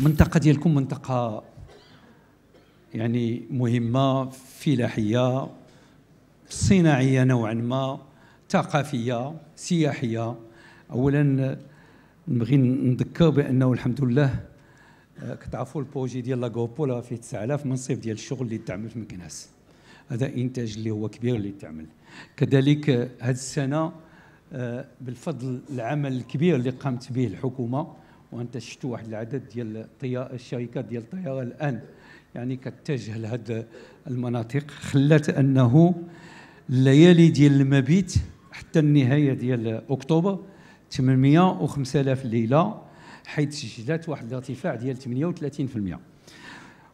المنطقه ديالكم منطقه يعني مهمه فلاحيه صناعيه نوعا ما ثقافيه سياحيه اولا نبغي نذكر بانه الحمد لله آه، كتعرفوا البروجي ديال لاكوبولا فيه 9000 منصب ديال الشغل اللي تعمل في مكناس هذا انتاج اللي هو كبير اللي تعمل كذلك هذه السنه آه، بالفضل العمل الكبير اللي قامت به الحكومه وانت شفت واحد العدد ديال الشركات ديال الطياره الان يعني كتجه لهاد المناطق خلات انه الليالي ديال المبيت حتى النهايه ديال اكتوبر 805000 ليله حيث سجلت واحد الارتفاع ديال 38%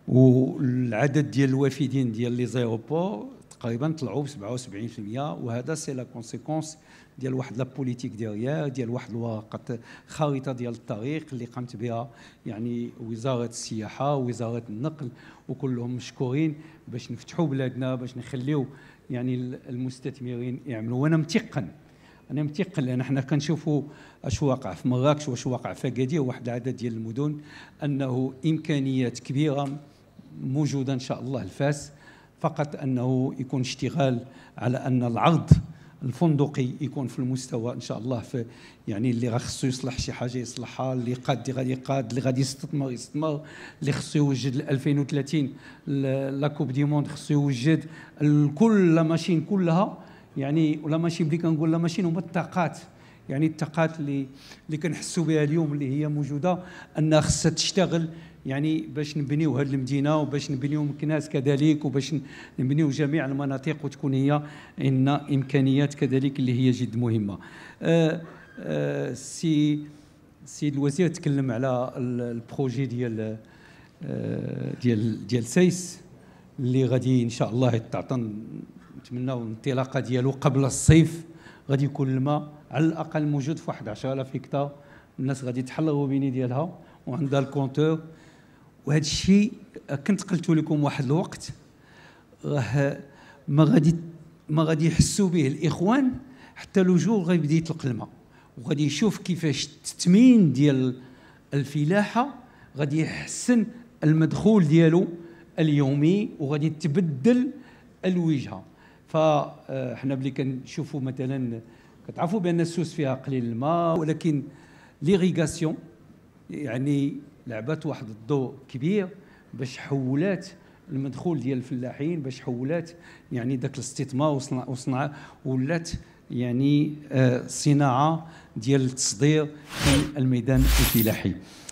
والعدد ديال الوافدين ديال لي زيروبور تقريبا طلعوا ب 77% وهذا سي لا كونسيكونس ديال واحد لا بوليتيك ديغيير ديال واحد الورقه خريطه ديال الطريق اللي قامت بها يعني وزاره السياحه وزاره النقل وكلهم مشكورين باش نفتحوا بلادنا باش نخليو يعني المستثمرين يعملوا وانا متيقن انا متيقن لان حنا كنشوفوا اش واقع في مراكش واش واقع في اكادير واحد العدد ديال المدن انه امكانيات كبيره موجوده ان شاء الله لفاس فقط انه يكون اشتغال على ان العرض الفندقي يكون في المستوى ان شاء الله في يعني اللي خصو يصلح شي حاجه يصلحها اللي قاد غادي يقاد اللي غادي يستثمر يستثمر اللي خصو يوجد 2030 لا كوب دي موند خصو يوجد كل ماشين كلها يعني ولا ماشين بلي كنقول لا ماشين هما الطاقات يعني الطاقات اللي اللي كنحسوا بها اليوم اللي هي موجوده انها خصها تشتغل يعني باش نبنيو هذه المدينه وباش نبنيو مكناس كذلك وباش نبنيو جميع المناطق وتكون هي عندنا امكانيات كذلك اللي هي جد مهمه أه, آه، سي السيد الوزير تكلم على البروجي ديال آه، ديال ديال سيس اللي غادي ان شاء الله يتعطى نتمناو الانطلاقه ديالو قبل الصيف غادي يكون الماء على الاقل موجود في واحد 10000 هكتار الناس غادي تحلوا بيني ديالها وعندها الكونتور وهذا الشيء كنت قلت لكم واحد الوقت راه ما غادي ما غادي يحسوا به الاخوان حتى لو جور غيبدا يطلق الماء وغادي يشوف كيفاش التثمين ديال الفلاحه غادي يحسن المدخول ديالو اليومي وغادي تبدل الوجهه فاحنا ملي كنشوفوا مثلا كتعرفوا بان السوس فيها قليل الماء ولكن ليغيغاسيون يعني لعبات واحد الدور كبير باش حولات المدخول ديال الفلاحين باش حولات يعني ذاك الاستثمار وصنع وصنع ولات يعني آه، صناعه ديال التصدير في الميدان الفلاحي